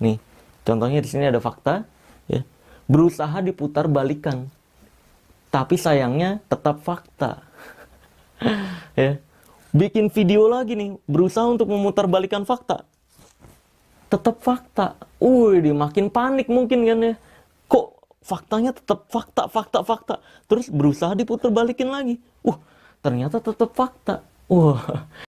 Nih, contohnya di sini ada fakta, ya. Berusaha diputar balikan. Tapi sayangnya tetap fakta. ya. Bikin video lagi nih, berusaha untuk memutar balikan fakta. Tetap fakta. Wih, makin panik mungkin kan ya. Kok faktanya tetap fakta, fakta, fakta. Terus berusaha diputar balikin lagi. Uh, ternyata tetap fakta. Wah. Uh.